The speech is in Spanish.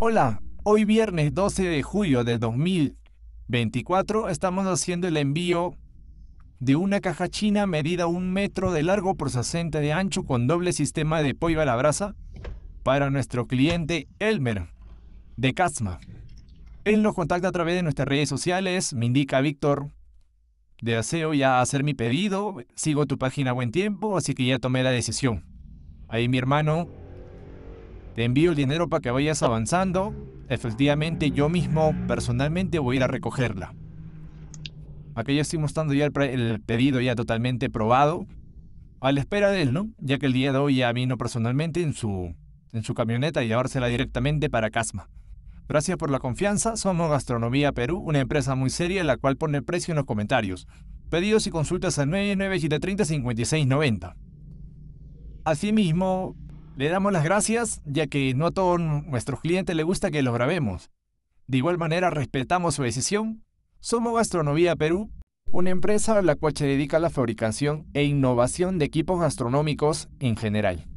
Hola, hoy viernes 12 de julio de 2024 estamos haciendo el envío de una caja china medida un metro de largo por 60 de ancho con doble sistema de pollo a la brasa para nuestro cliente Elmer de Casma. Él nos contacta a través de nuestras redes sociales, me indica Víctor, de aseo ya hacer mi pedido, sigo tu página a buen tiempo, así que ya tomé la decisión. Ahí mi hermano te envío el dinero para que vayas avanzando. Efectivamente, yo mismo personalmente voy a ir a recogerla. Aquí ya estoy mostrando ya el, pedido ya totalmente probado. A la espera de él, ¿no? Ya que el día de hoy ya vino personalmente en su, en su camioneta y llevársela directamente para Casma. Gracias por la confianza. Somos Gastronomía Perú, una empresa muy seria la cual pone precio en los comentarios. Pedidos y consultas al 99730 5690. Asimismo, le damos las gracias, ya que no a todos nuestros clientes les gusta que los grabemos. De igual manera, respetamos su decisión. Somos Gastronomía Perú, una empresa a la cual se dedica la fabricación e innovación de equipos gastronómicos en general.